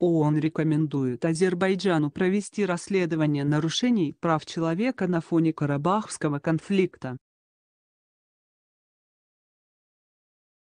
ООН рекомендует Азербайджану провести расследование нарушений прав человека на фоне Карабахского конфликта.